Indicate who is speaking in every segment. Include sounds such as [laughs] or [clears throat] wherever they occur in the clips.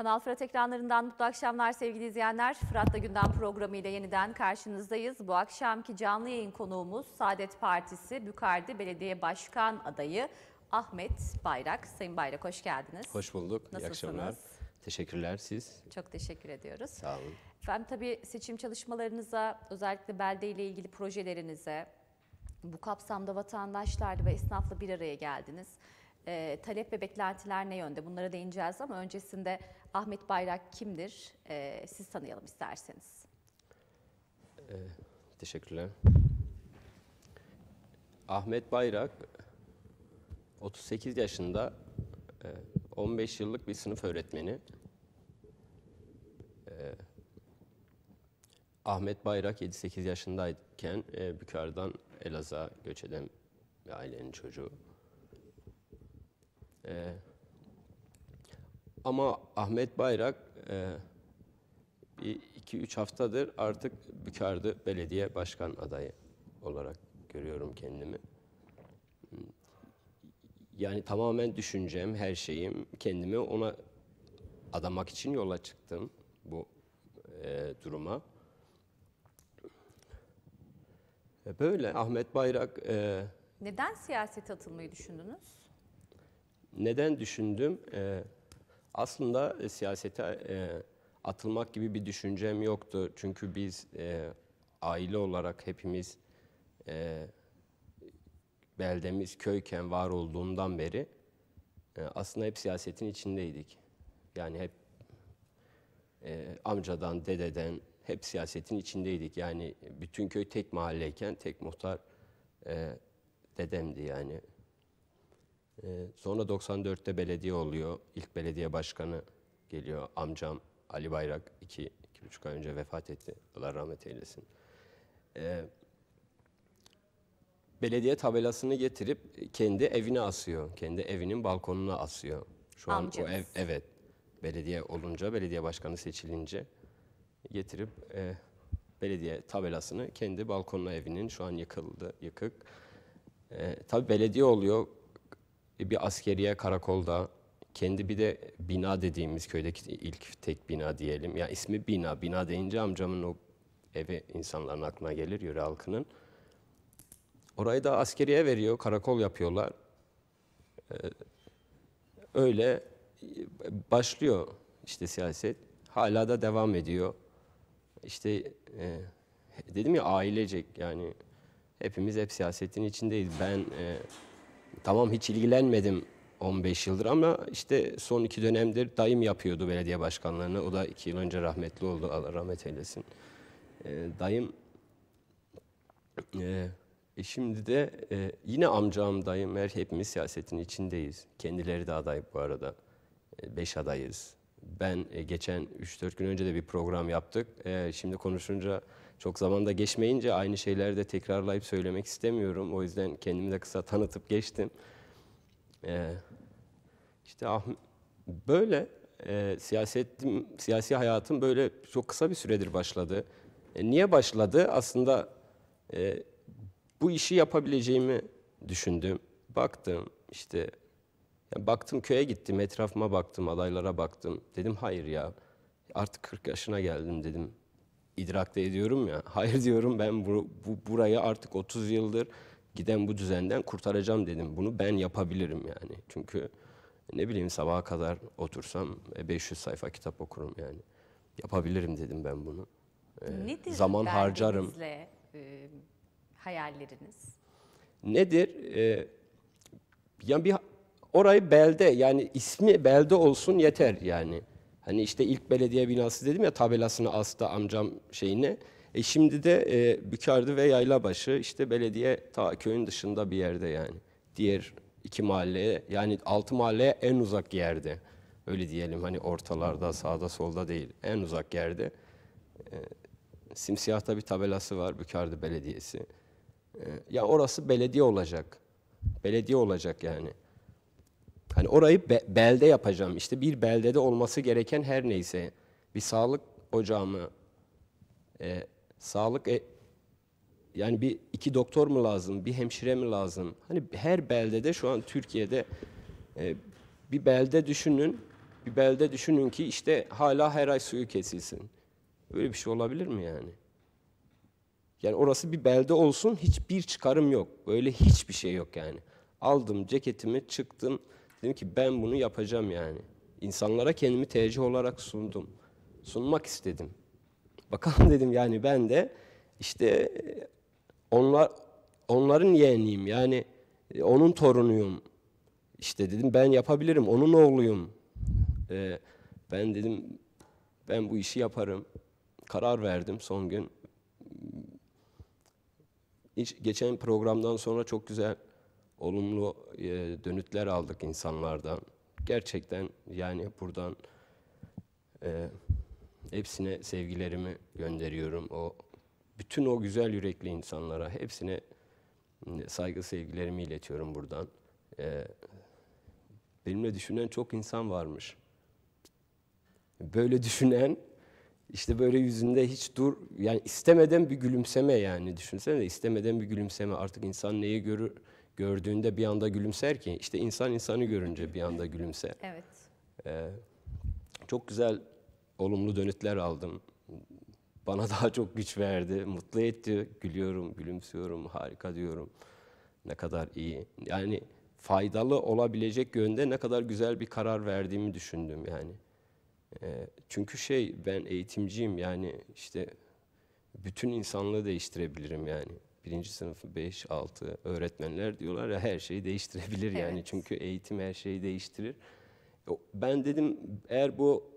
Speaker 1: Kanal Fırat ekranlarından mutlu akşamlar sevgili izleyenler. Fırat'ta Gündem programı ile yeniden karşınızdayız. Bu akşamki canlı yayın konuğumuz Saadet Partisi Bükardi Belediye Başkan adayı Ahmet Bayrak. Sayın Bayrak hoş geldiniz. Hoş
Speaker 2: bulduk. Nasılsınız? İyi akşamlar. Teşekkürler siz.
Speaker 1: Çok teşekkür ediyoruz. Sağ olun. Efendim tabii seçim çalışmalarınıza, özellikle belde ile ilgili projelerinize, bu kapsamda vatandaşlarla ve esnafla bir araya geldiniz. E, talep ve beklentiler ne yönde? Bunlara değineceğiz ama öncesinde Ahmet Bayrak kimdir? E, siz tanıyalım isterseniz.
Speaker 2: E, teşekkürler. Ahmet Bayrak 38 yaşında 15 e, yıllık bir sınıf öğretmeni. Ee, Ahmet Bayrak 7-8 yaşındayken e, Bükar'dan Elazığ'a göç eden bir ailenin çocuğu. Ee, ama Ahmet Bayrak e, iki üç haftadır artık Bükardı Belediye Başkan adayı olarak görüyorum kendimi. Yani tamamen düşüncem, her şeyim, kendimi ona adamak için yola çıktım bu e, duruma. E böyle Ahmet Bayrak... E,
Speaker 1: neden siyaset atılmayı düşündünüz?
Speaker 2: Neden düşündüm? E, aslında e, siyasete e, atılmak gibi bir düşüncem yoktu. Çünkü biz e, aile olarak hepimiz e, beldemiz köyken var olduğundan beri e, aslında hep siyasetin içindeydik. Yani hep e, amcadan, dededen hep siyasetin içindeydik. Yani bütün köy tek mahalleyken tek muhtar e, dedemdi yani. Ee, sonra 94'te belediye oluyor. İlk belediye başkanı geliyor. Amcam Ali Bayrak iki, iki buçuk ay önce vefat etti. Allah rahmet eylesin. Ee, belediye tabelasını getirip kendi evine asıyor. Kendi evinin balkonuna asıyor. Şu Amcanız. an o ev, evet. Belediye olunca, belediye başkanı seçilince getirip e, belediye tabelasını kendi balkonuna evinin şu an yıkıldı, yıkık. E, tabii belediye oluyor e, bir askeriye karakolda kendi bir de bina dediğimiz köydeki ilk tek bina diyelim. Ya yani ismi bina. Bina deyince amcamın o evi insanların aklına gelir yürü halkının. Orayı da askeriye veriyor. Karakol yapıyorlar. Ee, öyle e, başlıyor işte siyaset. Hala da devam ediyor. İşte e, dedim ya ailecek yani hepimiz hep siyasetin içindeyiz. Ben e, tamam hiç ilgilenmedim 15 yıldır ama işte son iki dönemdir dayım yapıyordu belediye başkanlarını. O da iki yıl önce rahmetli oldu. Allah rahmet eylesin. E, ee, dayım e, şimdi de e, yine amcam, dayım her hepimiz siyasetin içindeyiz. Kendileri de aday bu arada. E, beş adayız. Ben e, geçen 3-4 gün önce de bir program yaptık. E, şimdi konuşunca çok zamanda geçmeyince aynı şeyleri de tekrarlayıp söylemek istemiyorum. O yüzden kendimi de kısa tanıtıp geçtim. Ee, işte ah, böyle e, siyasetim, siyasi hayatım böyle çok kısa bir süredir başladı. E, niye başladı? Aslında e, bu işi yapabileceğimi düşündüm. Baktım işte yani baktım köye gittim, etrafıma baktım, adaylara baktım. Dedim hayır ya artık 40 yaşına geldim dedim idrakte ediyorum ya. [laughs] Hayır diyorum ben bu, bu burayı artık 30 yıldır giden bu düzenden kurtaracağım dedim. Bunu ben yapabilirim yani. Çünkü ne bileyim sabaha kadar otursam 500 e, sayfa kitap okurum yani. Yapabilirim dedim ben bunu. E, Nedir zaman harcarım.
Speaker 1: E, hayalleriniz?
Speaker 2: Nedir? Ee, yani bir orayı belde yani ismi belde olsun yeter yani. Hani işte ilk belediye binası dedim ya tabelasını astı amcam şeyini. E şimdi de e, Bükardı ve Yaylabaşı işte belediye ta köyün dışında bir yerde yani. Diğer iki mahalleye yani altı mahalleye en uzak yerde. Öyle diyelim hani ortalarda sağda solda değil en uzak yerde. E, Simsiyah'ta bir tabelası var Bükardı Belediyesi. E, ya orası belediye olacak. Belediye olacak yani. Hani orayı be, belde yapacağım. İşte bir beldede olması gereken her neyse. Bir sağlık ocağı E, sağlık e, yani bir iki doktor mu lazım? Bir hemşire mi lazım? Hani her beldede şu an Türkiye'de e, bir belde düşünün. Bir belde düşünün ki işte hala her ay suyu kesilsin. Böyle bir şey olabilir mi yani? Yani orası bir belde olsun hiçbir çıkarım yok. Böyle hiçbir şey yok yani. Aldım ceketimi çıktım Dedim ki ben bunu yapacağım yani. İnsanlara kendimi tercih olarak sundum. Sunmak istedim. Bakalım [laughs] dedim yani ben de işte onlar onların yeğeniyim yani e, onun torunuyum. İşte dedim ben yapabilirim, onun oğluyum. Ee, ben dedim ben bu işi yaparım. Karar verdim son gün. Hiç geçen programdan sonra çok güzel olumlu e, dönütler aldık insanlardan. Gerçekten yani buradan e, hepsine sevgilerimi gönderiyorum. O bütün o güzel yürekli insanlara hepsine saygı sevgilerimi iletiyorum buradan. E, benimle düşünen çok insan varmış. Böyle düşünen işte böyle yüzünde hiç dur yani istemeden bir gülümseme yani düşünsene istemeden bir gülümseme artık insan neyi görür gördüğünde bir anda gülümser ki işte insan insanı görünce bir anda gülümser. Evet. Ee, çok güzel olumlu dönütler aldım. Bana daha çok güç verdi, mutlu etti. Gülüyorum, gülümsüyorum, harika diyorum. Ne kadar iyi. Yani faydalı olabilecek yönde ne kadar güzel bir karar verdiğimi düşündüm yani. Ee, çünkü şey ben eğitimciyim yani işte bütün insanlığı değiştirebilirim yani birinci sınıf 5, 6 öğretmenler diyorlar ya her şeyi değiştirebilir yani. Çünkü eğitim her şeyi değiştirir. Ben dedim eğer bu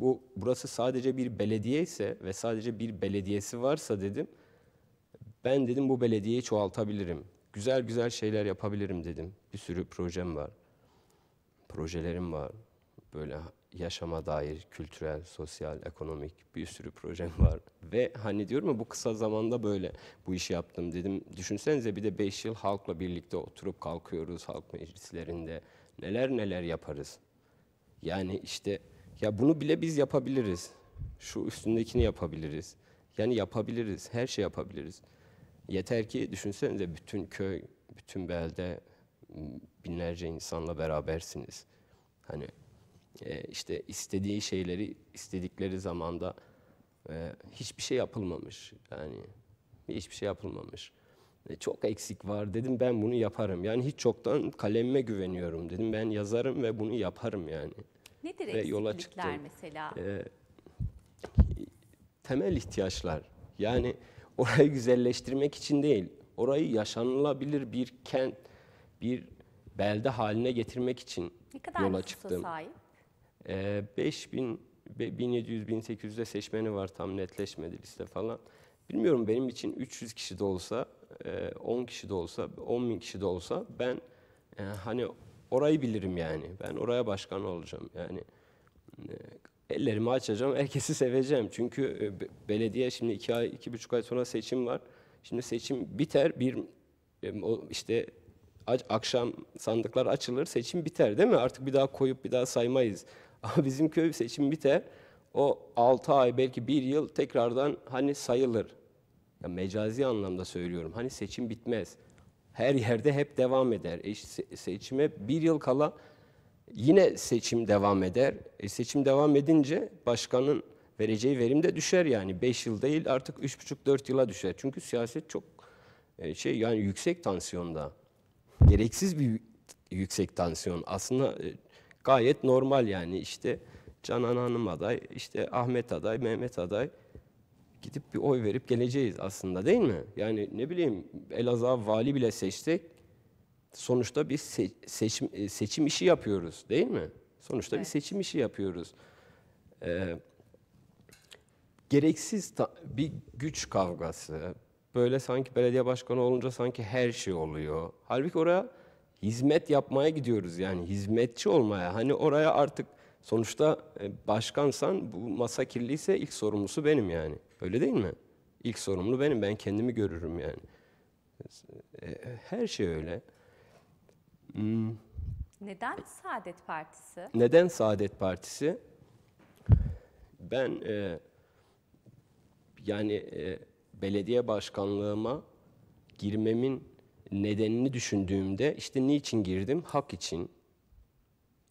Speaker 2: bu burası sadece bir belediye ise ve sadece bir belediyesi varsa dedim ben dedim bu belediyeyi çoğaltabilirim. Güzel güzel şeyler yapabilirim dedim. Bir sürü projem var. Projelerim var. Böyle yaşama dair kültürel, sosyal, ekonomik bir sürü projem var. Ve hani diyorum ya bu kısa zamanda böyle bu işi yaptım dedim. Düşünsenize bir de 5 yıl halkla birlikte oturup kalkıyoruz halk meclislerinde. Neler neler yaparız. Yani işte ya bunu bile biz yapabiliriz. Şu üstündekini yapabiliriz. Yani yapabiliriz. Her şey yapabiliriz. Yeter ki düşünsenize bütün köy, bütün belde binlerce insanla berabersiniz. Hani e, işte istediği şeyleri istedikleri zamanda e, hiçbir şey yapılmamış. Yani hiçbir şey yapılmamış. E, çok eksik var dedim ben bunu yaparım. Yani hiç çoktan kalemime güveniyorum dedim ben yazarım ve bunu yaparım yani.
Speaker 1: Nedir ve yola çıktım. mesela?
Speaker 2: E, temel ihtiyaçlar. Yani orayı güzelleştirmek için değil, orayı yaşanılabilir bir kent, bir belde haline getirmek için ne kadar yola çıktım. Sahip? E, 5000 1700-1800'de seçmeni var tam netleşmedi liste falan. Bilmiyorum benim için 300 kişi de olsa, 10 e, kişi de olsa, 10 bin kişi de olsa ben e, hani orayı bilirim yani. Ben oraya başkan olacağım yani. E, ellerimi açacağım, herkesi seveceğim. Çünkü belediye şimdi iki ay, iki buçuk ay sonra seçim var. Şimdi seçim biter, bir işte akşam sandıklar açılır, seçim biter değil mi? Artık bir daha koyup bir daha saymayız. Ama [laughs] bizim köy seçim biter. O 6 ay belki 1 yıl tekrardan hani sayılır. Ya mecazi anlamda söylüyorum. Hani seçim bitmez. Her yerde hep devam eder. E seçime bir yıl kala yine seçim devam eder. E seçim devam edince başkanın vereceği verim de düşer yani. 5 yıl değil artık 3,5-4 yıla düşer. Çünkü siyaset çok e, şey yani yüksek tansiyonda. Gereksiz bir yüksek tansiyon. Aslında e, Gayet normal yani işte Canan Hanım aday, işte Ahmet aday, Mehmet aday gidip bir oy verip geleceğiz aslında değil mi? Yani ne bileyim Elazığ vali bile seçtik. Sonuçta bir se seçim, e, seçim işi yapıyoruz değil mi? Sonuçta evet. bir seçim işi yapıyoruz. Ee, gereksiz bir güç kavgası. Böyle sanki belediye başkanı olunca sanki her şey oluyor. Halbuki oraya hizmet yapmaya gidiyoruz yani hizmetçi olmaya. Hani oraya artık sonuçta e, başkansan bu masa kirliyse ilk sorumlusu benim yani. Öyle değil mi? İlk sorumlu benim. Ben kendimi görürüm yani. E, e, her şey öyle. Hmm.
Speaker 1: Neden Saadet Partisi?
Speaker 2: Neden Saadet Partisi? Ben e, yani e, belediye başkanlığıma girmemin nedenini düşündüğümde işte niçin girdim? Hak için.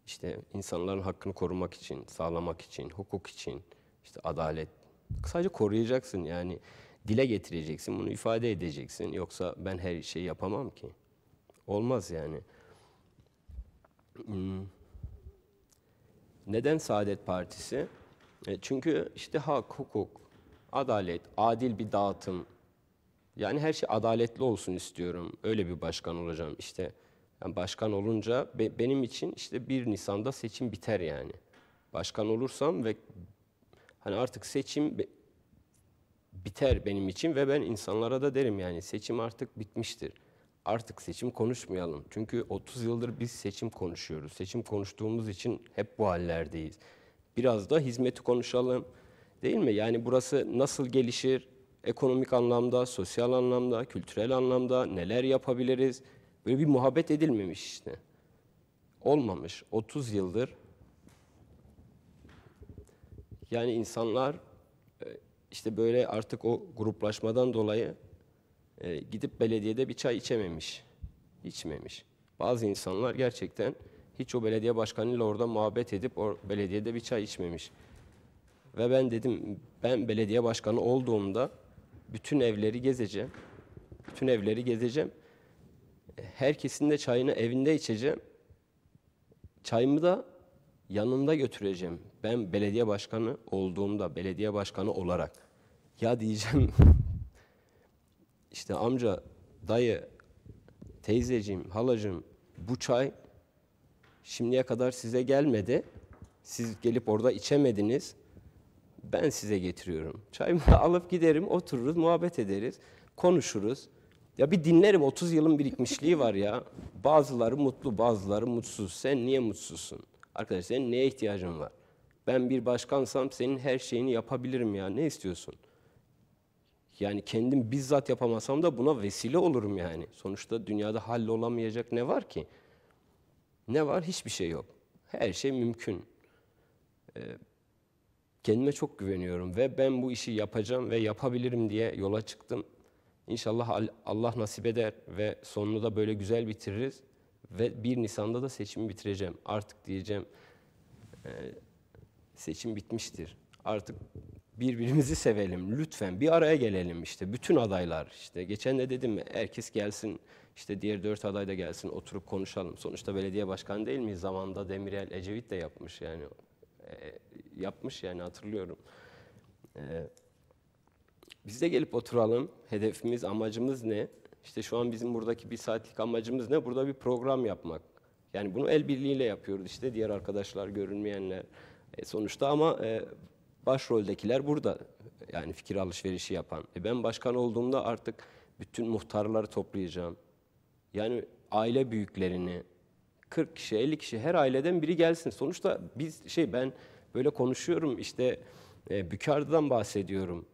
Speaker 2: İşte insanların hakkını korumak için, sağlamak için, hukuk için, işte adalet. Sadece koruyacaksın yani dile getireceksin, bunu ifade edeceksin. Yoksa ben her şeyi yapamam ki. Olmaz yani. Hmm. Neden Saadet Partisi? E, çünkü işte hak, hukuk, adalet, adil bir dağıtım, yani her şey adaletli olsun istiyorum. Öyle bir başkan olacağım işte. Yani başkan olunca be, benim için işte 1 Nisan'da seçim biter yani. Başkan olursam ve hani artık seçim be, biter benim için ve ben insanlara da derim yani seçim artık bitmiştir. Artık seçim konuşmayalım. Çünkü 30 yıldır biz seçim konuşuyoruz. Seçim konuştuğumuz için hep bu hallerdeyiz. Biraz da hizmeti konuşalım. Değil mi? Yani burası nasıl gelişir? ekonomik anlamda, sosyal anlamda, kültürel anlamda neler yapabiliriz? Böyle bir muhabbet edilmemiş işte. Olmamış. 30 yıldır yani insanlar e, işte böyle artık o gruplaşmadan dolayı e, gidip belediyede bir çay içememiş. İçmemiş. Bazı insanlar gerçekten hiç o belediye başkanıyla orada muhabbet edip o belediyede bir çay içmemiş. Ve ben dedim ben belediye başkanı olduğumda bütün evleri gezeceğim. Bütün evleri gezeceğim. E, herkesin de çayını evinde içeceğim. Çayımı da yanımda götüreceğim. Ben belediye başkanı olduğumda, belediye başkanı olarak ya diyeceğim [laughs] işte amca, dayı, teyzeciğim, halacığım bu çay şimdiye kadar size gelmedi. Siz gelip orada içemediniz ben size getiriyorum. Çayımı [laughs] alıp giderim, otururuz, muhabbet ederiz, konuşuruz. Ya bir dinlerim 30 yılın birikmişliği var ya. [laughs] Bazıları mutlu, bazıları mutsuz. Sen niye mutsuzsun? Arkadaş senin neye ihtiyacın var? Ben bir başkansam senin her şeyini yapabilirim ya. Ne istiyorsun? Yani kendim bizzat yapamasam da buna vesile olurum yani. Sonuçta dünyada hallolamayacak ne var ki? Ne var? Hiçbir şey yok. Her şey mümkün. Ee, Kendime çok güveniyorum ve ben bu işi yapacağım ve yapabilirim diye yola çıktım. İnşallah Allah nasip eder ve sonunu da böyle güzel bitiririz. Ve 1 Nisan'da da seçimi bitireceğim. Artık diyeceğim e, seçim bitmiştir. Artık birbirimizi sevelim lütfen bir araya gelelim işte bütün adaylar işte geçen de dedim mi herkes gelsin işte diğer dört aday da gelsin oturup konuşalım sonuçta belediye başkanı değil miyiz zamanda Demirel Ecevit de yapmış yani e, yapmış yani hatırlıyorum. E, biz de gelip oturalım. Hedefimiz, amacımız ne? İşte şu an bizim buradaki bir saatlik amacımız ne? Burada bir program yapmak. Yani bunu el birliğiyle yapıyoruz işte diğer arkadaşlar, görünmeyenler e, sonuçta ama e, başroldekiler burada. Yani fikir alışverişi yapan. E ben başkan olduğumda artık bütün muhtarları toplayacağım. Yani aile büyüklerini, 40 kişi, 50 kişi her aileden biri gelsin. Sonuçta biz şey ben böyle konuşuyorum işte e, Bükardı'dan bahsediyorum.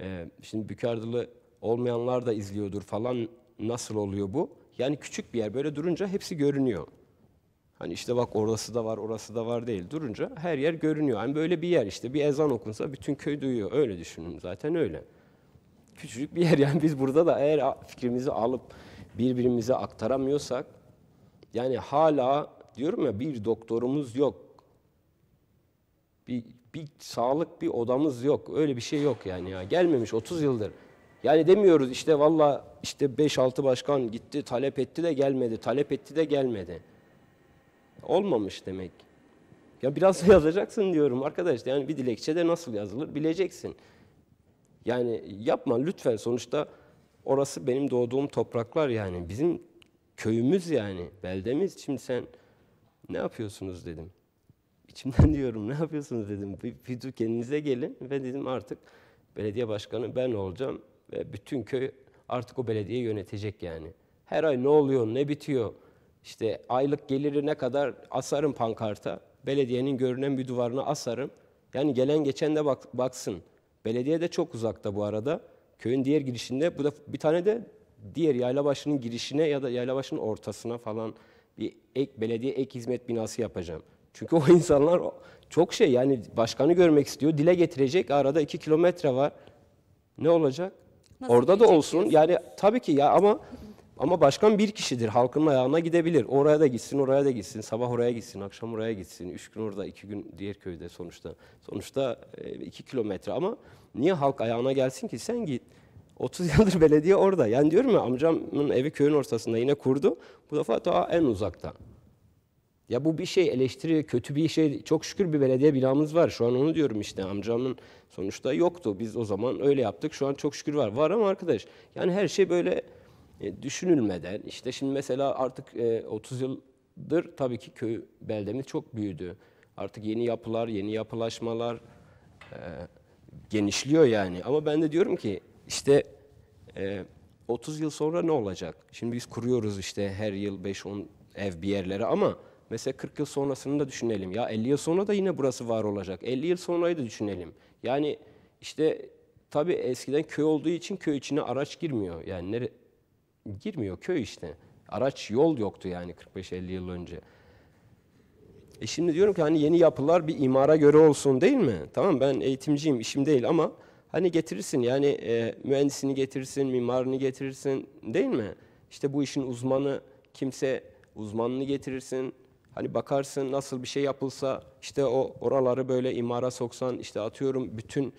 Speaker 2: E, şimdi Bükardılı olmayanlar da izliyordur falan nasıl oluyor bu? Yani küçük bir yer böyle durunca hepsi görünüyor. Hani işte bak orası da var, orası da var değil. Durunca her yer görünüyor. Hani böyle bir yer işte bir ezan okunsa bütün köy duyuyor. Öyle düşünün zaten öyle. Küçücük bir yer yani biz burada da eğer fikrimizi alıp birbirimize aktaramıyorsak yani hala diyorum ya bir doktorumuz yok. Bir, bir sağlık bir odamız yok. Öyle bir şey yok yani ya. Gelmemiş 30 yıldır. Yani demiyoruz işte valla işte 5-6 başkan gitti talep etti de gelmedi. Talep etti de gelmedi. Olmamış demek. Ya biraz [laughs] yazacaksın diyorum arkadaş. Yani bir dilekçe de nasıl yazılır bileceksin. Yani yapma lütfen sonuçta orası benim doğduğum topraklar yani. Bizim köyümüz yani, beldemiz. Şimdi sen ne yapıyorsunuz dedim. İçimden [laughs] diyorum ne yapıyorsunuz dedim. Bir, bir kendinize gelin ve dedim artık belediye başkanı ben olacağım ve bütün köy artık o belediye yönetecek yani. Her ay ne oluyor, ne bitiyor? İşte aylık geliri ne kadar asarım pankarta. Belediyenin görünen bir duvarına asarım. Yani gelen geçen de bak, baksın. Belediye de çok uzakta bu arada. Köyün diğer girişinde bu da bir tane de diğer yayla başının girişine ya da yayla başının ortasına falan bir ek belediye ek hizmet binası yapacağım. Çünkü [laughs] o insanlar çok şey yani başkanı görmek istiyor, dile getirecek. Arada iki kilometre var. Ne olacak? Nasıl Orada da olsun. Yani tabii ki ya ama ama başkan bir kişidir. Halkın ayağına gidebilir. Oraya da gitsin, oraya da gitsin. Sabah oraya gitsin, akşam oraya gitsin. Üç gün orada, iki gün diğer köyde sonuçta. Sonuçta e, iki kilometre ama niye halk ayağına gelsin ki? Sen git. 30 [laughs] yıldır belediye orada. Yani diyorum ya amcamın evi köyün ortasında yine kurdu. Bu defa daha en uzakta. Ya bu bir şey eleştiri, kötü bir şey. Çok şükür bir belediye binamız var. Şu an onu diyorum işte amcamın sonuçta yoktu. Biz o zaman öyle yaptık. Şu an çok şükür var. Var ama arkadaş yani her şey böyle e, düşünülmeden. işte şimdi mesela artık 30 e, yıldır tabii ki köy beldemiz çok büyüdü. Artık yeni yapılar, yeni yapılaşmalar e, genişliyor yani. Ama ben de diyorum ki işte e, 30 yıl sonra ne olacak? Şimdi biz kuruyoruz işte her yıl 5-10 ev bir yerlere ama mesela 40 yıl sonrasını da düşünelim. Ya 50 yıl sonra da yine burası var olacak. 50 yıl sonrayı da düşünelim. Yani işte tabii eskiden köy olduğu için köy içine araç girmiyor. Yani nere girmiyor köy işte. Araç yol yoktu yani 45-50 yıl önce. E şimdi diyorum ki hani yeni yapılar bir imara göre olsun değil mi? Tamam ben eğitimciyim işim değil ama Hani getirirsin yani e, mühendisini getirirsin, mimarını getirirsin değil mi? İşte bu işin uzmanı kimse uzmanını getirirsin. Hani bakarsın nasıl bir şey yapılsa işte o oraları böyle imara soksan işte atıyorum bütün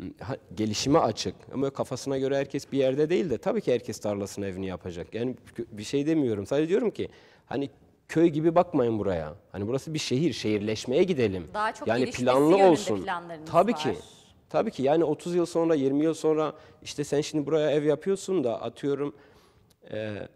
Speaker 2: hmm, ha, gelişime açık. Ama kafasına göre herkes bir yerde değil de tabii ki herkes tarlasını evini yapacak. Yani bir şey demiyorum. Sadece diyorum ki hani köy gibi bakmayın buraya. Hani burası bir şehir, şehirleşmeye gidelim. Daha çok yani planlı olsun. Tabii var. ki. Tabii ki yani 30 yıl sonra, 20 yıl sonra işte sen şimdi buraya ev yapıyorsun da atıyorum e,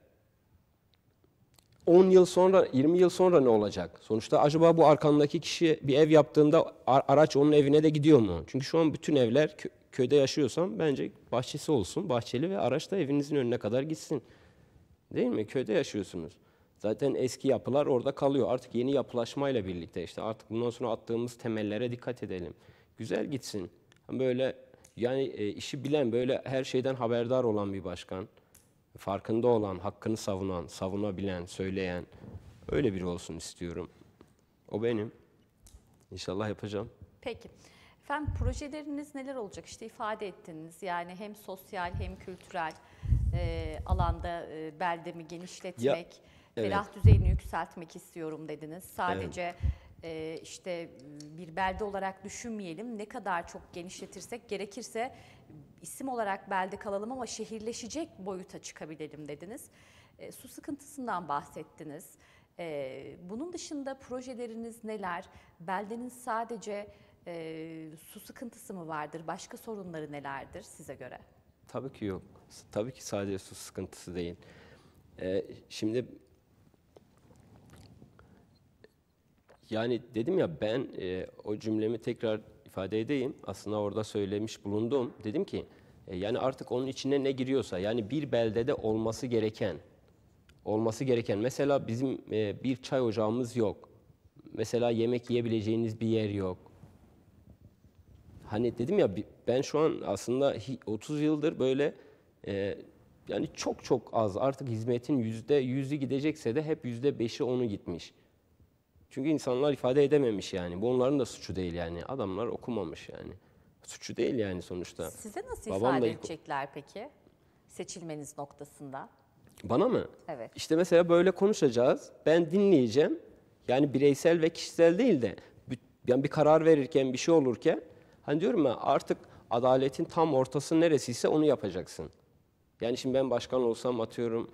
Speaker 2: 10 yıl sonra, 20 yıl sonra ne olacak? Sonuçta acaba bu arkandaki kişi bir ev yaptığında araç onun evine de gidiyor mu? Çünkü şu an bütün evler köyde yaşıyorsam bence bahçesi olsun, bahçeli ve araç da evinizin önüne kadar gitsin. Değil mi? Köyde yaşıyorsunuz. Zaten eski yapılar orada kalıyor. Artık yeni yapılaşmayla birlikte işte artık bundan sonra attığımız temellere dikkat edelim. Güzel gitsin. Böyle yani e, işi bilen, böyle her şeyden haberdar olan bir başkan. Farkında olan, hakkını savunan, savunabilen, söyleyen öyle biri olsun istiyorum. O benim. İnşallah yapacağım.
Speaker 1: Peki. Efendim projeleriniz neler olacak? İşte ifade ettiniz yani hem sosyal hem kültürel e, alanda e, beldemi genişletmek, ya, evet. düzeyini yükseltmek istiyorum dediniz. Sadece evet ee, işte ıı, bir belde olarak düşünmeyelim. Ne kadar çok genişletirsek gerekirse isim olarak belde kalalım ama şehirleşecek boyuta çıkabilirim dediniz. Ee, su sıkıntısından bahsettiniz. Ee, bunun dışında projeleriniz neler? Beldenin sadece e, su sıkıntısı mı vardır? Başka sorunları nelerdir size göre?
Speaker 2: Tabii ki yok. Tabii ki sadece su sıkıntısı değil. şimdi Yani dedim ya ben e, o cümlemi tekrar ifade edeyim. Aslında orada söylemiş bulundum. Dedim ki e, yani artık onun içine ne giriyorsa yani bir beldede olması gereken olması gereken mesela bizim e, bir çay ocağımız yok. Mesela yemek yiyebileceğiniz bir yer yok. Hani dedim ya ben şu an aslında 30 yıldır böyle e, yani çok çok az artık hizmetin yüzde yüzü gidecekse de hep yüzde beşi onu gitmiş. Çünkü insanlar ifade edememiş yani. Bu onların da suçu değil yani. Adamlar okumamış yani. Suçu değil yani sonuçta. Size nasıl Babam ifade
Speaker 1: edecekler peki? Seçilmeniz noktasında.
Speaker 2: Bana mı? Evet. İşte mesela böyle konuşacağız. Ben dinleyeceğim. Yani bireysel ve kişisel değil de yani bir karar verirken bir şey olurken hani diyorum ya artık adaletin tam ortası neresiyse onu yapacaksın. Yani şimdi ben başkan olsam atıyorum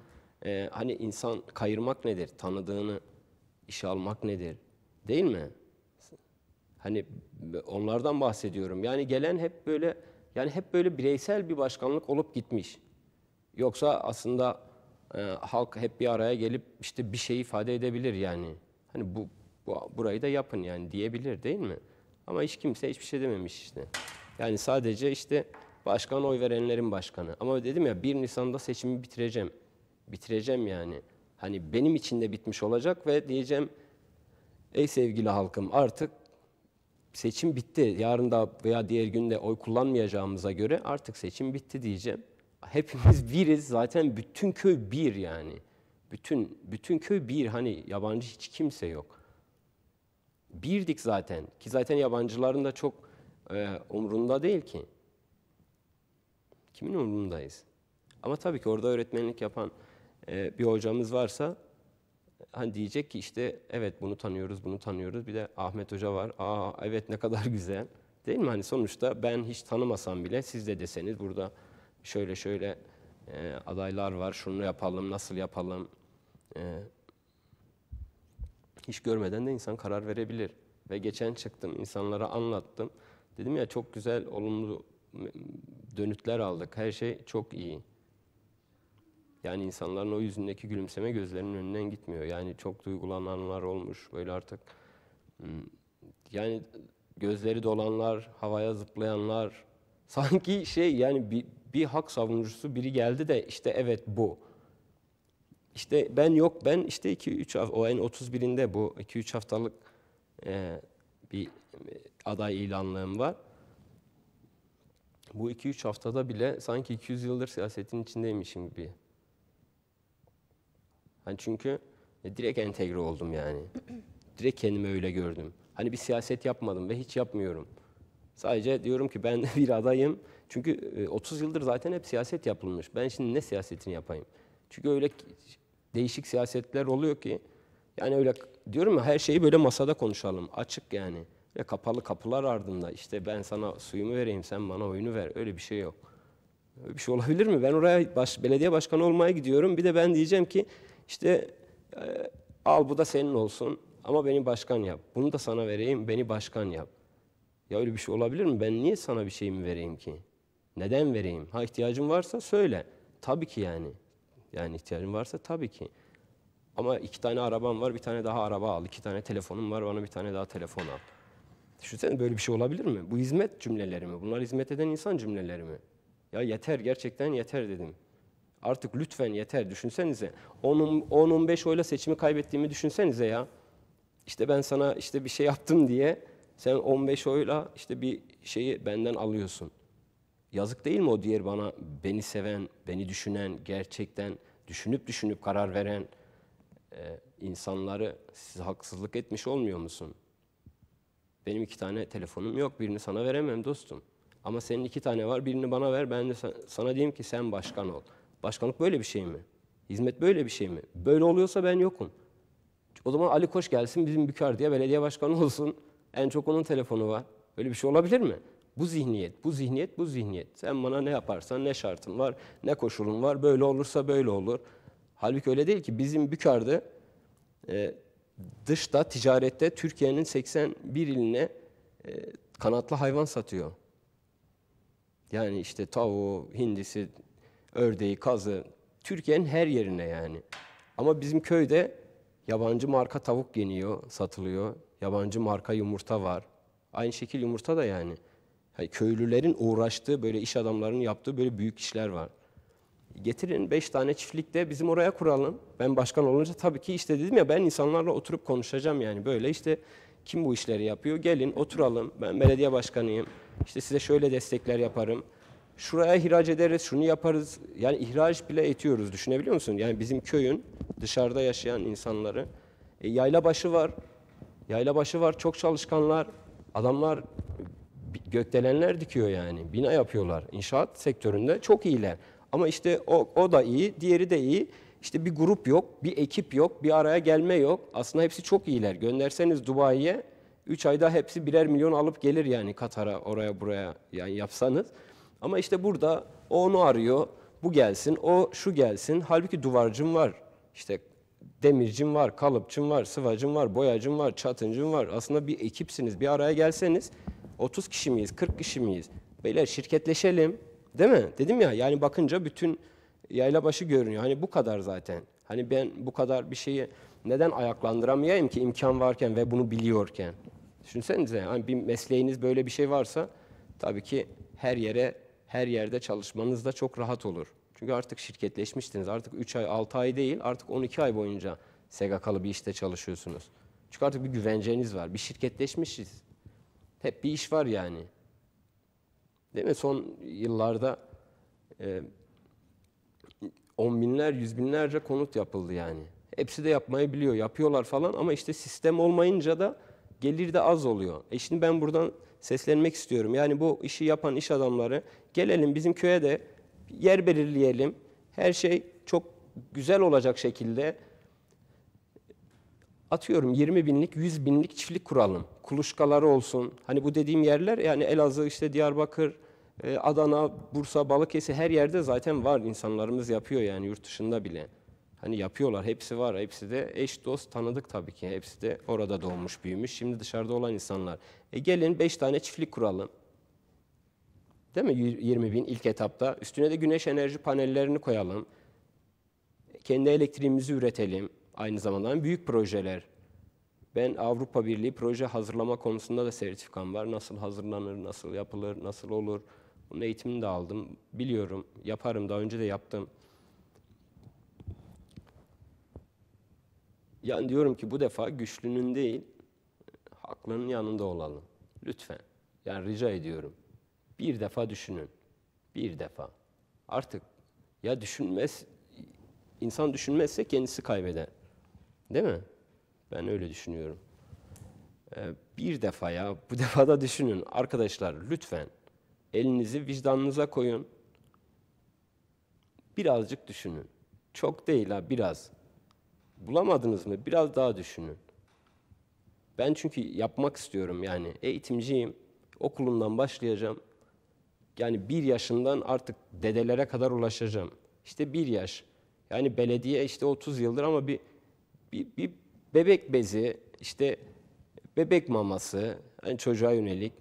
Speaker 2: e, hani insan kayırmak nedir? Tanıdığını işe almak nedir? Değil mi? Hani onlardan bahsediyorum. Yani gelen hep böyle yani hep böyle bireysel bir başkanlık olup gitmiş. Yoksa aslında e, halk hep bir araya gelip işte bir şey ifade edebilir yani. Hani bu, bu burayı da yapın yani diyebilir değil mi? Ama hiç kimse hiçbir şey dememiş işte. Yani sadece işte başkan oy verenlerin başkanı. Ama dedim ya 1 Nisan'da seçimi bitireceğim. Bitireceğim yani. Hani benim için de bitmiş olacak ve diyeceğim ey sevgili halkım artık seçim bitti. Yarın da veya diğer günde oy kullanmayacağımıza göre artık seçim bitti diyeceğim. Hepimiz [laughs] biriz zaten bütün köy bir yani. Bütün bütün köy bir hani yabancı hiç kimse yok. Birdik zaten ki zaten yabancıların da çok e, umrunda değil ki. Kimin umrundayız? Ama tabii ki orada öğretmenlik yapan ee, bir hocamız varsa hani diyecek ki işte evet bunu tanıyoruz, bunu tanıyoruz. Bir de Ahmet Hoca var. Aa evet ne kadar [laughs] güzel. Değil mi? Hani sonuçta ben hiç tanımasam bile siz de deseniz burada şöyle şöyle e, adaylar var, şunu yapalım, nasıl yapalım. E, hiç görmeden de insan karar verebilir. Ve geçen çıktım, insanlara anlattım. Dedim ya çok güzel, olumlu dönütler aldık. Her şey çok iyi. Yani insanların o yüzündeki gülümseme gözlerinin önünden gitmiyor. Yani çok duygulananlar olmuş böyle artık. Hmm, yani gözleri dolanlar, havaya zıplayanlar. [laughs] Sanki şey yani bir, bir hak savunucusu biri geldi de işte evet bu. İşte ben yok ben işte 2-3 hafta o en 31'inde bu 2-3 haftalık e, bir e, aday ilanlığım var. Bu 2-3 haftada bile sanki 200 yıldır siyasetin içindeymişim gibi Hani çünkü e, direkt entegre oldum yani. [clears throat] direkt kendimi öyle gördüm. Hani bir siyaset yapmadım ve hiç yapmıyorum. Sadece diyorum ki ben [laughs] bir adayım. Çünkü 30 e, yıldır zaten hep siyaset yapılmış. Ben şimdi ne siyasetini yapayım? Çünkü öyle değişik siyasetler oluyor ki yani öyle diyorum ya her şeyi böyle masada konuşalım. Açık yani. Böyle kapalı kapılar ardında işte ben sana suyumu vereyim sen bana oyunu ver. Öyle bir şey yok. Öyle bir şey olabilir mi? Ben oraya baş, belediye başkanı olmaya gidiyorum. Bir de ben diyeceğim ki işte e, al bu da senin olsun ama beni başkan yap. Bunu da sana vereyim, beni başkan yap. Ya öyle bir şey olabilir mi? Ben niye sana bir şeyimi vereyim ki? Neden vereyim? Ha ihtiyacın varsa söyle. Tabii ki yani. Yani ihtiyacın varsa tabii ki. Ama iki tane araban var, bir tane daha araba al. İki tane telefonum var, bana bir tane daha telefon al. Düşünsene böyle bir şey olabilir mi? Bu hizmet cümleleri mi? Bunlar hizmet eden insan cümleleri mi? Ya yeter, gerçekten yeter dedim. Artık lütfen yeter düşünsenize. 10-15 oyla seçimi kaybettiğimi düşünsenize ya. İşte ben sana işte bir şey yaptım diye sen 15 oyla işte bir şeyi benden alıyorsun. Yazık değil mi o diğer bana beni seven, beni düşünen, gerçekten düşünüp düşünüp karar veren e, insanları siz haksızlık etmiş olmuyor musun? Benim iki tane telefonum yok, birini sana veremem dostum. Ama senin iki tane var, birini bana ver, ben de sana diyeyim ki sen başkan ol.'' Başkanlık böyle bir şey mi? Hizmet böyle bir şey mi? Böyle oluyorsa ben yokum. O zaman Ali Koç gelsin bizim Bükar diye belediye başkanı olsun. En çok onun telefonu var. Böyle bir şey olabilir mi? Bu zihniyet, bu zihniyet, bu zihniyet. Sen bana ne yaparsan, ne şartın var, ne koşulun var, böyle olursa böyle olur. Halbuki öyle değil ki. Bizim Bükar'da e, dışta, ticarette Türkiye'nin 81 iline e, kanatlı hayvan satıyor. Yani işte tavuğu, hindisi, ördeği, kazı. Türkiye'nin her yerine yani. Ama bizim köyde yabancı marka tavuk yeniyor, satılıyor. Yabancı marka yumurta var. Aynı şekil yumurta da yani. yani köylülerin uğraştığı, böyle iş adamlarının yaptığı böyle büyük işler var. Getirin beş tane çiftlikte bizim oraya kuralım. Ben başkan olunca tabii ki işte dedim ya ben insanlarla oturup konuşacağım yani böyle işte kim bu işleri yapıyor? Gelin oturalım. Ben belediye başkanıyım. İşte size şöyle destekler yaparım şuraya ihraç ederiz, şunu yaparız. Yani ihraç bile etiyoruz düşünebiliyor musun? Yani bizim köyün dışarıda yaşayan insanları. E, yayla başı var. Yayla başı var. Çok çalışkanlar. Adamlar gökdelenler dikiyor yani. Bina yapıyorlar. İnşaat sektöründe çok iyiler. Ama işte o, o da iyi, diğeri de iyi. İşte bir grup yok, bir ekip yok, bir araya gelme yok. Aslında hepsi çok iyiler. Gönderseniz Dubai'ye 3 ayda hepsi birer milyon alıp gelir yani Katar'a, oraya buraya yani yapsanız. Ama işte burada o onu arıyor, bu gelsin, o şu gelsin. Halbuki duvarcım var, işte demircim var, kalıpçım var, sıvacım var, boyacım var, çatıncım var. Aslında bir ekipsiniz, bir araya gelseniz 30 kişi miyiz, 40 kişi miyiz? Beyler şirketleşelim, değil mi? Dedim ya yani bakınca bütün yayla başı görünüyor. Hani bu kadar zaten. Hani ben bu kadar bir şeyi neden ayaklandıramayayım ki imkan varken ve bunu biliyorken? Düşünsenize hani bir mesleğiniz böyle bir şey varsa tabii ki her yere her yerde çalışmanız da çok rahat olur. Çünkü artık şirketleşmiştiniz. Artık 3 ay, 6 ay değil, artık 12 ay boyunca SGK'lı bir işte çalışıyorsunuz. Çünkü artık bir güvenceniz var. Bir şirketleşmişiz. Hep bir iş var yani. Değil mi? Son yıllarda e, on binler, yüz binlerce konut yapıldı yani. Hepsi de yapmayı biliyor, yapıyorlar falan ama işte sistem olmayınca da gelir de az oluyor. E şimdi ben buradan seslenmek istiyorum. Yani bu işi yapan iş adamları gelelim bizim köye de yer belirleyelim. Her şey çok güzel olacak şekilde atıyorum 20 binlik, 100 binlik çiftlik kuralım. Kuluçkaları olsun. Hani bu dediğim yerler yani Elazığ, işte Diyarbakır, e, Adana, Bursa, Balıkesir her yerde zaten var. insanlarımız yapıyor yani yurt dışında bile. Hani yapıyorlar, hepsi var. Hepsi de eş, dost, tanıdık tabii ki. Hepsi de orada doğmuş, büyümüş. Şimdi dışarıda olan insanlar. E gelin beş tane çiftlik kuralım. Değil mi? 20 bin ilk etapta. Üstüne de güneş enerji panellerini koyalım. Kendi elektriğimizi üretelim. Aynı zamanda büyük projeler. Ben Avrupa Birliği proje hazırlama konusunda da sertifikam var. Nasıl hazırlanır, nasıl yapılır, nasıl olur. Bunun eğitimini de aldım. Biliyorum, yaparım. Daha önce de yaptım. Yani diyorum ki bu defa güçlünün değil, haklının yanında olalım. Lütfen. Yani rica ediyorum. Bir defa düşünün. Bir defa. Artık ya düşünmez, insan düşünmezse kendisi kaybeder. Değil mi? Ben öyle düşünüyorum. Ee, bir defa ya, bu [laughs] defa da düşünün. Arkadaşlar lütfen elinizi vicdanınıza koyun. Birazcık düşünün. Çok değil ha, biraz. Bulamadınız mı? Biraz daha düşünün. Ben çünkü yapmak istiyorum yani. Eğitimciyim, okulundan başlayacağım. Yani bir yaşından artık dedelere kadar ulaşacağım. İşte bir yaş. Yani belediye işte 30 yıldır ama bir, bir, bir bebek bezi, işte bebek maması, yani çocuğa yönelik.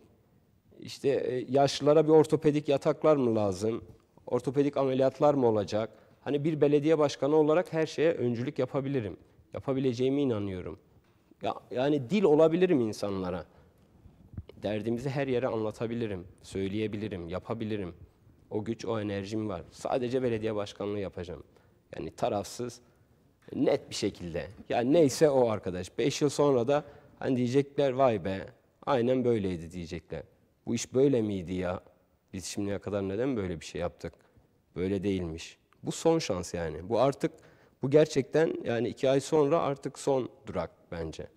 Speaker 2: İşte e, yaşlılara bir ortopedik yataklar mı lazım? Ortopedik ameliyatlar mı olacak? Hani bir belediye başkanı olarak her şeye öncülük yapabilirim. Yapabileceğimi inanıyorum. Ya, yani dil olabilirim insanlara. Derdimizi her yere anlatabilirim, söyleyebilirim, yapabilirim. O güç, o enerjim var. Sadece belediye başkanlığı yapacağım. Yani tarafsız, net bir şekilde. Yani neyse o arkadaş. Beş yıl sonra da hani diyecekler vay be aynen böyleydi diyecekler. Bu iş böyle miydi ya? Biz şimdiye kadar neden böyle bir şey yaptık? Böyle değilmiş. Bu son şans yani. Bu artık bu gerçekten yani iki ay sonra artık son durak bence.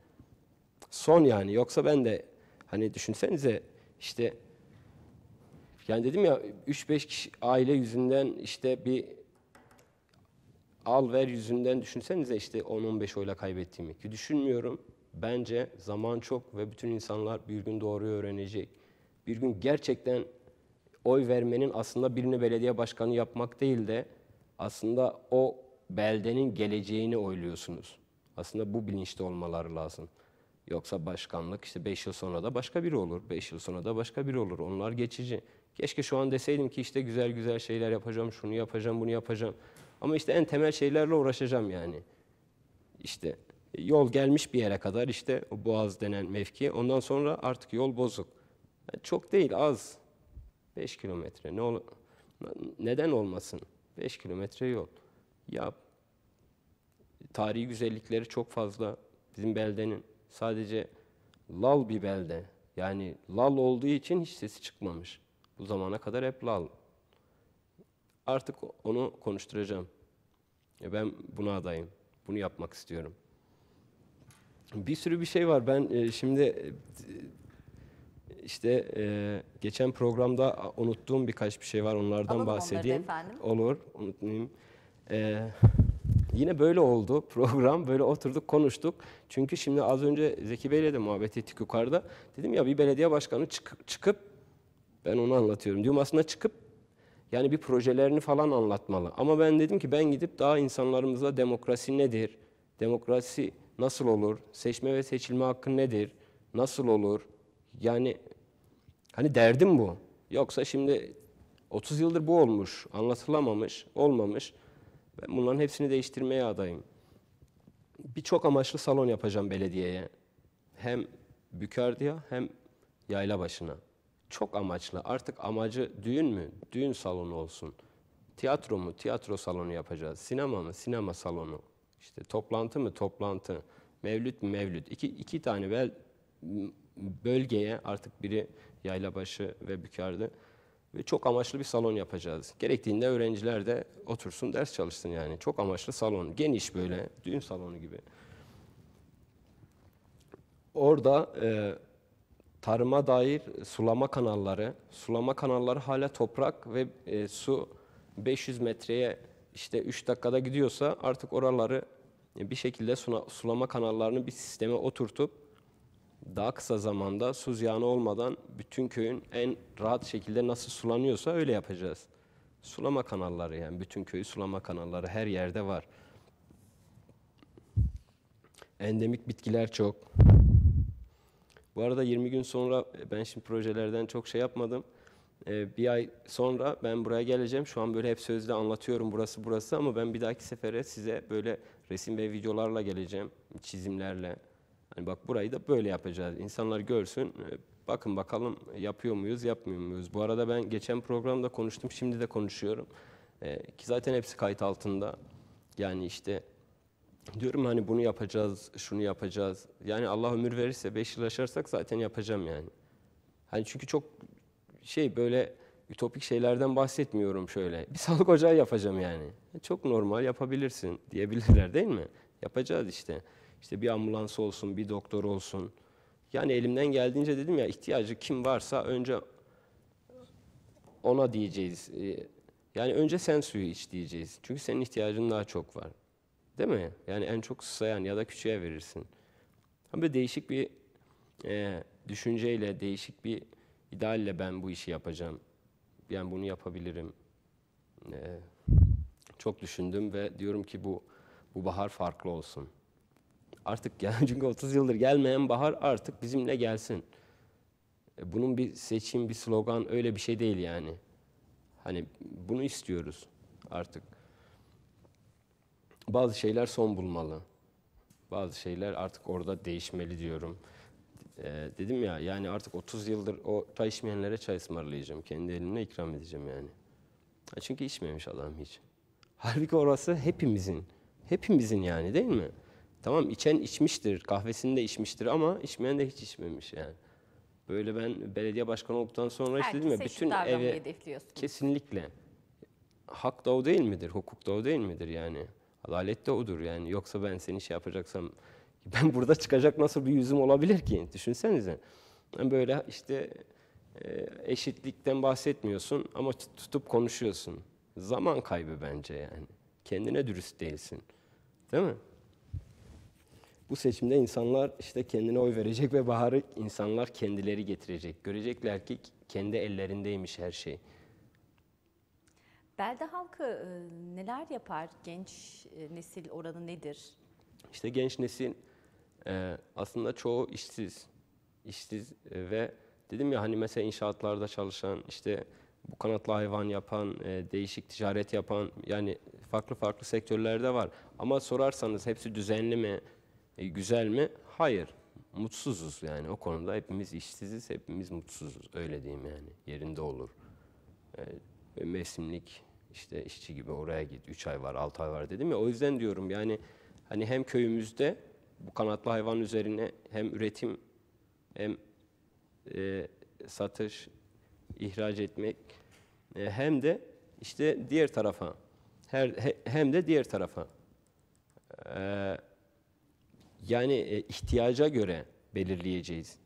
Speaker 2: Son yani. Yoksa ben de Hani düşünsenize işte yani dedim ya 3-5 kişi aile yüzünden işte bir al ver yüzünden düşünsenize işte 10-15 oyla kaybettiğimi ki düşünmüyorum. Bence zaman çok ve bütün insanlar bir gün doğruyu öğrenecek. Bir gün gerçekten oy vermenin aslında birini belediye başkanı yapmak değil de aslında o beldenin geleceğini oyluyorsunuz. Aslında bu bilinçte olmaları lazım. Yoksa başkanlık işte 5 yıl sonra da başka biri olur. 5 yıl sonra da başka biri olur. Onlar geçici. Keşke şu an deseydim ki işte güzel güzel şeyler yapacağım, şunu yapacağım, bunu yapacağım. Ama işte en temel şeylerle uğraşacağım yani. İşte e, yol gelmiş bir yere kadar işte o boğaz denen mevki. Ondan sonra artık yol bozuk. Yani e, çok değil az. 5 kilometre ne ol neden olmasın? 5 kilometre yol. Yap. Tarihi güzellikleri çok fazla bizim beldenin sadece lal bir belde. Yani lal olduğu için hiç sesi çıkmamış. Bu zamana kadar hep lal. Artık onu konuşturacağım. Ya e, ben buna adayım. Bunu yapmak istiyorum. Bir sürü bir şey var. Ben e, şimdi e, işte geçen programda unuttuğum birkaç bir şey var. Onlardan Alalım bahsedeyim. Olur. Unutmayayım. Eee Yine böyle oldu [laughs] program. Böyle oturduk konuştuk. Çünkü şimdi az önce Zeki Bey'le de muhabbet ettik yukarıda. Dedim ya bir belediye başkanı çık, çıkıp ben onu anlatıyorum. Diyorum aslında çıkıp yani bir projelerini falan anlatmalı. Ama ben dedim ki ben gidip daha insanlarımızla demokrasi nedir? Demokrasi nasıl olur? Seçme ve seçilme hakkı nedir? Nasıl olur? Yani hani derdim bu. Yoksa şimdi 30 yıldır bu olmuş, anlatılamamış, olmamış. Ben bunların hepsini değiştirmeye adayım. Birçok amaçlı salon yapacağım belediyeye. Hem Bükardiya hem yayla başına. Çok amaçlı. Artık amacı düğün mü? Düğün salonu olsun. Tiyatro mu? Tiyatro salonu yapacağız. Sinema mı? Sinema salonu. İşte toplantı mı? Toplantı. Mevlüt mü? Mevlüt. İki, iki tane bel, bölgeye artık biri Yayla Başı ve Bükar'dı ve çok amaçlı bir salon yapacağız. Gerektiğinde öğrenciler de otursun ders çalışsın yani. Çok amaçlı salon, geniş böyle düğün salonu gibi. Orada e, tarıma dair sulama kanalları, sulama kanalları hala toprak ve e, su 500 metreye işte 3 dakikada gidiyorsa artık oraları bir şekilde sulama kanallarını bir sisteme oturtup daha kısa zamanda su ziyanı olmadan bütün köyün en rahat şekilde nasıl sulanıyorsa öyle yapacağız. Sulama kanalları yani bütün köyü sulama kanalları her yerde var. Endemik bitkiler çok. Bu arada 20 gün sonra e, ben şimdi projelerden çok şey yapmadım. E, bir ay sonra ben buraya geleceğim. Şu an böyle hep sözle anlatıyorum burası burası ama ben bir dahaki sefere size böyle resim ve videolarla geleceğim. Çizimlerle, Hani bak burayı da böyle yapacağız. İnsanlar görsün. Ee, bakın bakalım yapıyor muyuz, yapmıyor muyuz? Bu arada ben geçen programda konuştum, şimdi de konuşuyorum. Ee, ki zaten hepsi kayıt altında. Yani işte diyorum hani bunu yapacağız, şunu yapacağız. Yani Allah ömür verirse beş yıl yaşarsak zaten yapacağım yani. Hani çünkü çok şey böyle ütopik şeylerden bahsetmiyorum şöyle. Bir sağlık ocağı yapacağım yani. Çok normal yapabilirsin diyebilirler değil mi? Yapacağız işte işte bir ambulans olsun, bir doktor olsun. Yani elimden geldiğince dedim ya ihtiyacı kim varsa önce ona diyeceğiz. Ee, yani önce sen suyu iç diyeceğiz. Çünkü senin ihtiyacın daha çok var. Değil mi? Yani en çok susayan ya da küçüğe verirsin. Ama böyle değişik bir e, düşünceyle, değişik bir idealle ben bu işi yapacağım. Yani bunu yapabilirim. E, çok düşündüm ve diyorum ki bu bu bahar farklı olsun. Artık yani [laughs] çünkü 30 yıldır gelmeyen bahar artık bizimle gelsin. E, bunun bir seçim, bir slogan öyle bir şey değil yani. Hani bunu istiyoruz artık. Bazı şeyler son bulmalı. Bazı şeyler artık orada değişmeli diyorum. Ee, dedim ya yani artık 30 yıldır o çay içmeyenlere çay ısmarlayacağım. Kendi elimle ikram edeceğim yani. Çünkü içmemiş adam hiç. Halbuki orası hepimizin. Hepimizin yani değil mi? Tamam içen içmiştir, kahvesini de içmiştir ama içmeyen de hiç içmemiş yani. Böyle ben belediye başkanı olduktan sonra işte dedim ya bütün eve kesinlikle hak da o değil midir? Hukuk da o değil midir yani? Adalet de odur yani. Yoksa ben seni şey yapacaksam [laughs] ben burada çıkacak nasıl bir yüzüm olabilir ki? Düşünsenize. Ben böyle işte e, eşitlikten bahsetmiyorsun ama tutup konuşuyorsun. Zaman kaybı bence yani. Kendine dürüst değilsin. Değil mi? Bu seçimde insanlar işte kendine oy verecek ve baharı insanlar kendileri getirecek. Görecekler ki kendi ellerindeymiş her şey.
Speaker 1: Belde halkı e, neler yapar? Genç e, nesil oranı nedir?
Speaker 2: İşte genç nesil e, aslında çoğu işsiz. İşsiz ve dedim ya hani mesela inşaatlarda çalışan, işte bu kanatlı hayvan yapan, değişik ticaret yapan yani farklı farklı sektörlerde var. Ama sorarsanız hepsi düzenli mi? E, güzel mi? Hayır. Mutsuzuz yani o konuda hepimiz işsiziz, hepimiz mutsuzuz. Öyle diyeyim yani yerinde olur. E, mevsimlik işte işçi gibi oraya git. 3 ay var, 6 ay var dedim ya. O yüzden diyorum yani hani hem köyümüzde bu kanatlı hayvan üzerine hem üretim hem e, satış, ihraç etmek e, hem de işte diğer tarafa her, he, hem de diğer tarafa e, yani e, ihtiyaca göre belirleyeceğiz.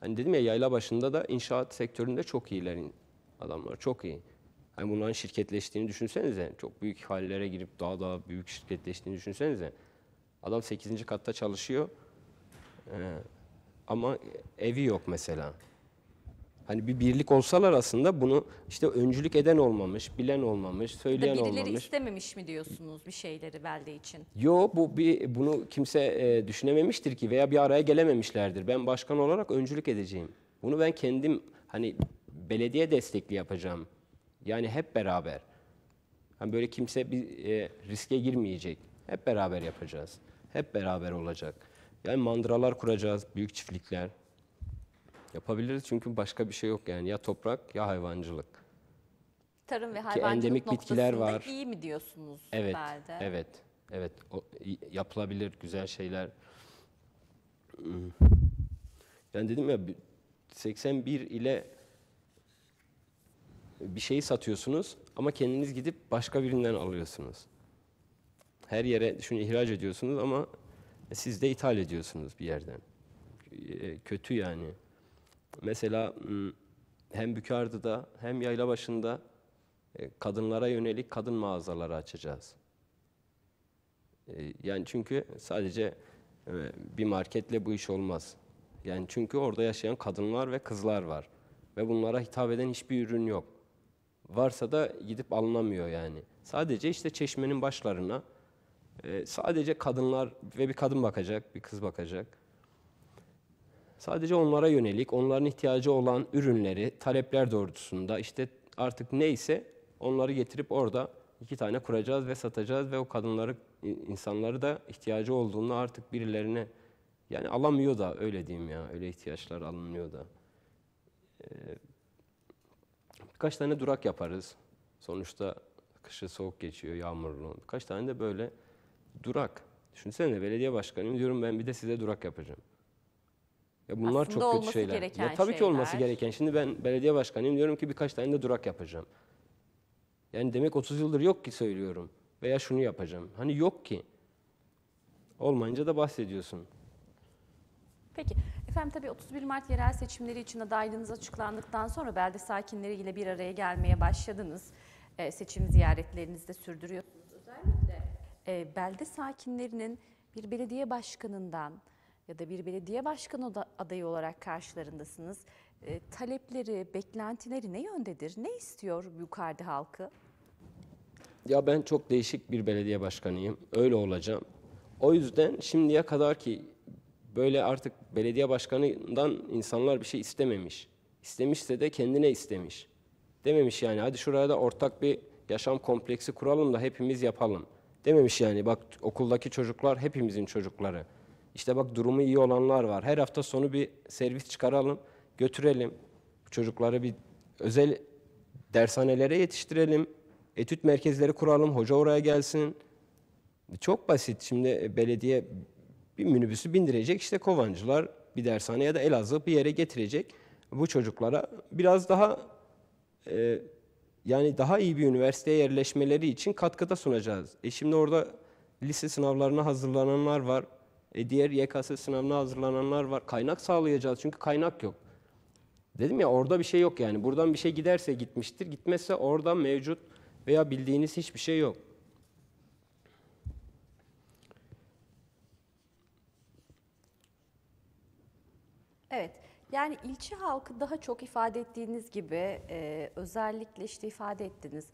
Speaker 2: Hani dedim ya yayla başında da inşaat sektöründe çok iyiler adamlar, çok iyi. Hani bunların şirketleştiğini düşünsenize. Çok büyük hallere girip daha daha büyük şirketleştiğini düşünsenize. Adam 8. katta çalışıyor. Ee, ama evi yok mesela. Hani bir birlik olsalar aslında bunu işte öncülük eden olmamış, bilen olmamış, söyleyen birileri olmamış. Birileri
Speaker 1: istememiş mi diyorsunuz bir şeyleri belde için?
Speaker 2: Yo bu bir bunu kimse e, düşünememiştir ki veya bir araya gelememişlerdir. Ben başkan olarak öncülük edeceğim. Bunu ben kendim hani belediye destekli yapacağım. Yani hep beraber. Hani böyle kimse bir e, riske girmeyecek. Hep beraber yapacağız. Hep beraber olacak. Yani mandralar kuracağız, büyük çiftlikler, Yapabiliriz çünkü başka bir şey yok yani ya toprak ya hayvancılık.
Speaker 1: Tarım ve hayvancılık endemik bitkiler var. iyi mi diyorsunuz? Evet, belde? evet,
Speaker 2: evet. O, yapılabilir güzel şeyler. Yani dedim ya 81 ile bir şeyi satıyorsunuz ama kendiniz gidip başka birinden alıyorsunuz. Her yere şunu ihraç ediyorsunuz ama siz de ithal ediyorsunuz bir yerden. Ee, kötü yani. Mesela hem Bükardı'da hem yayla başında e, kadınlara yönelik kadın mağazaları açacağız. E, yani çünkü sadece e, bir marketle bu iş olmaz. Yani çünkü orada yaşayan kadınlar ve kızlar var. Ve bunlara hitap eden hiçbir ürün yok. Varsa da gidip alınamıyor yani. Sadece işte çeşmenin başlarına sadece kadınlar ve bir kadın bakacak, bir kız bakacak. Sadece onlara yönelik, onların ihtiyacı olan ürünleri talepler doğrultusunda işte artık neyse onları getirip orada iki tane kuracağız ve satacağız ve o kadınları, insanları da ihtiyacı olduğunu artık birilerine yani alamıyor da öyle diyeyim ya, öyle ihtiyaçlar alınıyor da. Ee, birkaç tane durak yaparız. Sonuçta kışı soğuk geçiyor, yağmurlu. Birkaç tane de böyle durak. Düşünsene belediye başkanıyım diyorum ben bir de size durak yapacağım. Ya bunlar Aslında çok kötü şeyler. gereken ya tabii ki olması gereken. Şimdi ben belediye başkanıyım diyorum ki birkaç tane de durak yapacağım. Yani demek 30 yıldır yok ki söylüyorum veya şunu yapacağım. Hani yok ki. Olmayınca da bahsediyorsun.
Speaker 1: Peki efendim tabii 31 Mart yerel seçimleri için adaylığınız açıklandıktan sonra belde sakinleriyle bir araya gelmeye başladınız. Ee, seçim ziyaretlerinizi de sürdürüyorsunuz. Özellikle e, belde sakinlerinin bir belediye başkanından, ya da bir belediye başkanı adayı olarak karşılarındasınız. E, talepleri, beklentileri ne yöndedir? Ne istiyor Yukarıda halkı?
Speaker 2: Ya ben çok değişik bir belediye başkanıyım. Öyle olacağım. O yüzden şimdiye kadar ki böyle artık belediye başkanından insanlar bir şey istememiş. İstemişse de kendine istemiş. Dememiş yani hadi şuraya da ortak bir yaşam kompleksi kuralım da hepimiz yapalım. Dememiş yani bak okuldaki çocuklar hepimizin çocukları. İşte bak durumu iyi olanlar var. Her hafta sonu bir servis çıkaralım, götürelim. Çocukları bir özel dershanelere yetiştirelim. Etüt merkezleri kuralım, hoca oraya gelsin. Çok basit. Şimdi e, belediye bir minibüsü bindirecek. İşte Kovancılar bir dershane ya da Elazığ bir yere getirecek. Bu çocuklara biraz daha e, yani daha iyi bir üniversiteye yerleşmeleri için katkıda sunacağız. E şimdi orada lise sınavlarına hazırlananlar var. E diğer YKS sınavına hazırlananlar var. Kaynak sağlayacağız çünkü kaynak yok. Dedim ya orada bir şey yok yani. Buradan bir şey giderse gitmiştir. Gitmezse orada mevcut veya bildiğiniz hiçbir şey yok.
Speaker 1: Evet. Yani ilçe halkı daha çok ifade ettiğiniz gibi e, özellikle işte ifade ettiniz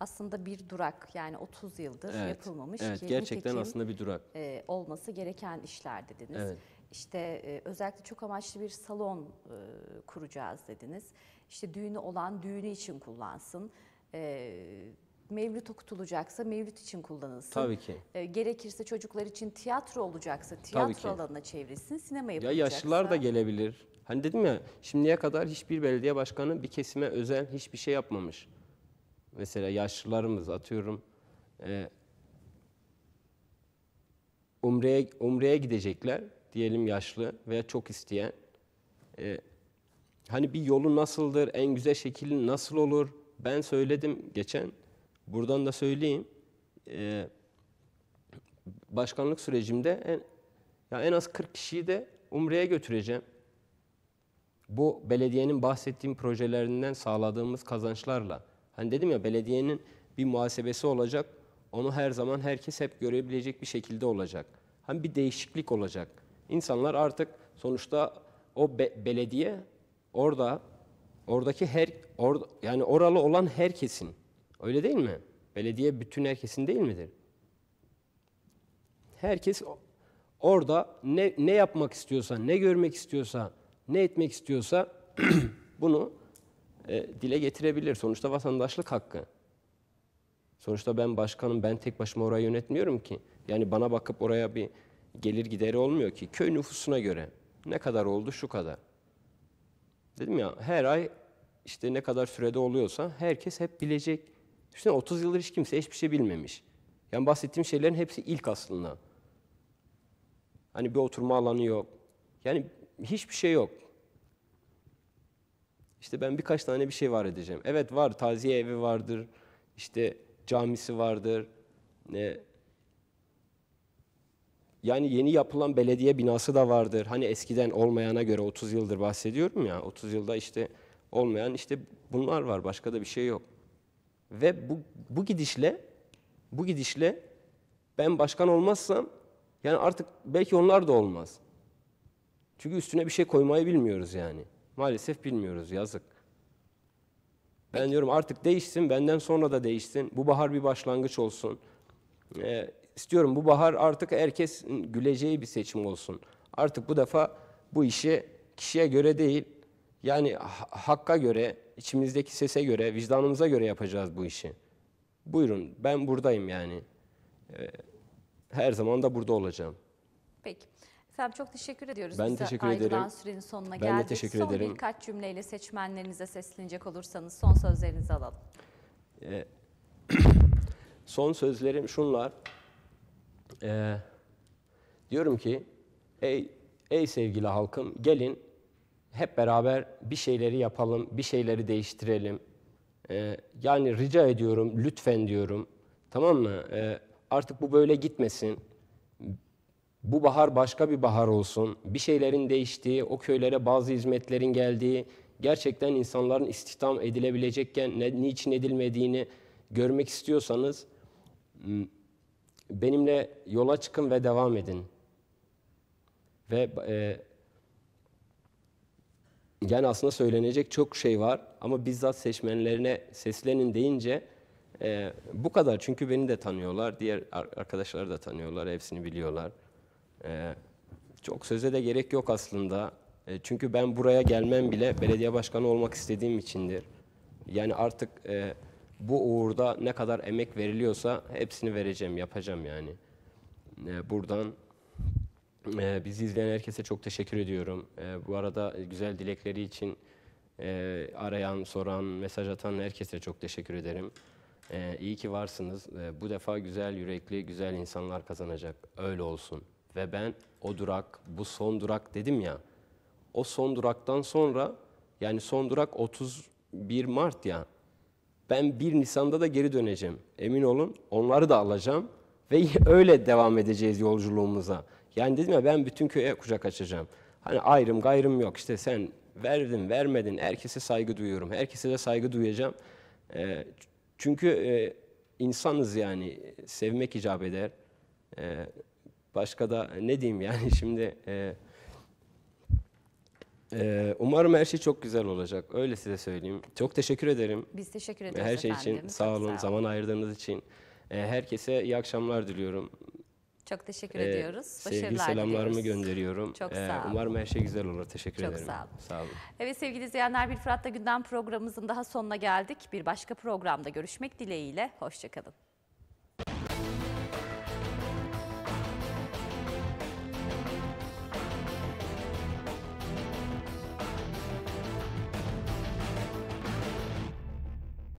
Speaker 1: aslında bir durak yani 30 yıldır Evet, yapılmamış. evet, ki gerçekten nitekim, aslında bir durak. e, olması gereken işler dediniz. Evet. İşte e, özellikle çok amaçlı bir salon e, kuracağız dediniz. İşte düğünü olan düğünü için kullansın. E, mevlüt okutulacaksa mevlüt için kullanılsın. Tabii ki. E, gerekirse çocuklar için tiyatro olacaksa tiyatro alanına çevrilsin. Sinema Ya yaşlılar da
Speaker 2: gelebilir. Hani dedim ya şimdiye kadar hiçbir belediye başkanı bir kesime özel hiçbir şey yapmamış mesela yaşlılarımız atıyorum e, umreye, umreye gidecekler diyelim yaşlı veya çok isteyen. E, hani bir yolu nasıldır, en güzel şekli nasıl olur? Ben söyledim geçen, buradan da söyleyeyim. E, başkanlık sürecimde en, ya en az 40 kişiyi de umreye götüreceğim. Bu belediyenin bahsettiğim projelerinden sağladığımız kazançlarla. Hani dedim ya belediyenin bir muhasebesi olacak. Onu her zaman herkes hep görebilecek bir şekilde olacak. Hani bir değişiklik olacak. İnsanlar artık sonuçta o be belediye orada oradaki her or yani oralı olan herkesin. Öyle değil mi? Belediye bütün herkesin değil midir? Herkes orada ne, ne yapmak istiyorsa, ne görmek istiyorsa, ne etmek istiyorsa [clears throat] bunu e, dile getirebilir. Sonuçta vatandaşlık hakkı. Sonuçta ben başkanım, ben tek başıma orayı yönetmiyorum ki. Yani bana bakıp oraya bir gelir gideri olmuyor ki. Köy nüfusuna göre ne kadar oldu şu kadar. Dedim ya her ay işte ne kadar sürede oluyorsa herkes hep bilecek. Düşünsene 30 yıldır hiç kimse hiçbir şey bilmemiş. Yani bahsettiğim şeylerin hepsi ilk aslında. Hani bir oturma alanı yok. Yani hiçbir şey yok. İşte ben birkaç tane bir şey var edeceğim. Evet var, taziye evi vardır, işte camisi vardır. Ne? Yani yeni yapılan belediye binası da vardır. Hani eskiden olmayana göre 30 yıldır bahsediyorum ya, 30 yılda işte olmayan işte bunlar var, başka da bir şey yok. Ve bu, bu gidişle, bu gidişle ben başkan olmazsam yani artık belki onlar da olmaz. Çünkü üstüne bir şey koymayı bilmiyoruz yani. Maalesef bilmiyoruz, yazık. Ben diyorum artık değişsin, benden sonra da değişsin. Bu bahar bir başlangıç olsun. Ee, istiyorum bu bahar artık herkes güleceği bir seçim olsun. Artık bu defa bu işi kişiye göre değil, yani hakka göre, içimizdeki sese göre, vicdanımıza göre yapacağız bu işi. Buyurun, ben buradayım yani. Ee, her zaman da burada olacağım.
Speaker 1: Peki. Sen çok teşekkür ediyoruz. Ben Bize teşekkür ederim. sürenin sonuna ben geldik. de teşekkür son ederim. birkaç cümleyle seçmenlerinize seslenecek olursanız son sözlerinizi alalım.
Speaker 2: Ee, [clears throat] son sözlerim şunlar. Ee, diyorum ki ey ey sevgili halkım gelin hep beraber bir şeyleri yapalım, bir şeyleri değiştirelim. Ee, yani rica ediyorum, lütfen diyorum. Tamam mı? Ee, artık bu böyle gitmesin bu bahar başka bir bahar olsun, bir şeylerin değiştiği, o köylere bazı hizmetlerin geldiği, gerçekten insanların istihdam edilebilecekken ne, niçin edilmediğini görmek istiyorsanız benimle yola çıkın ve devam edin. Ve e, yani aslında söylenecek çok şey var ama bizzat seçmenlerine seslenin deyince e, bu kadar. Çünkü beni de tanıyorlar, diğer arkadaşları da tanıyorlar, hepsini biliyorlar. Ee, çok söze de gerek yok aslında. Ee, çünkü ben buraya gelmem bile belediye başkanı olmak istediğim içindir. Yani artık e, bu uğurda ne kadar emek veriliyorsa hepsini vereceğim, yapacağım yani. Ee, buradan e, bizi izleyen herkese çok teşekkür ediyorum. bu arada güzel dilekleri için e, arayan, soran, mesaj atan herkese çok teşekkür ederim. İyi ki varsınız. bu defa güzel yürekli, güzel insanlar kazanacak. Öyle olsun. Ve ben o durak, bu son durak dedim ya. O son duraktan sonra yani son durak 31 Mart ya. Ben 1 Nisan'da da geri döneceğim. Emin olun onları da alacağım ve [laughs] öyle devam edeceğiz yolculuğumuza. Yani dedim ya ben bütün köye kucak açacağım. Hani ayrım gayrım yok işte sen verdin vermedin herkese saygı duyuyorum. Herkese de saygı duyacağım. E, çünkü e, insanız yani sevmek icap eder. E, Başka da e, ne diyeyim yani [laughs] şimdi e, e, umarım her şey çok güzel olacak. Öyle size söyleyeyim. Çok teşekkür ederim. Biz
Speaker 1: teşekkür ederiz Her şey efendim. için sağ olun. Sağ olun. Zaman
Speaker 2: ayırdığınız için. E, herkese iyi akşamlar diliyorum.
Speaker 1: Çok teşekkür ee, ediyoruz. Başarılar sevgili selamlarımı diliyoruz.
Speaker 2: gönderiyorum. Çok e, sağ olun. Umarım her şey güzel olur. Teşekkür Çok ederim. Çok sağ olun. Sağ olun.
Speaker 1: Evet sevgili izleyenler Bir Fırat'ta Gündem programımızın daha sonuna geldik. Bir başka programda görüşmek dileğiyle. Hoşçakalın.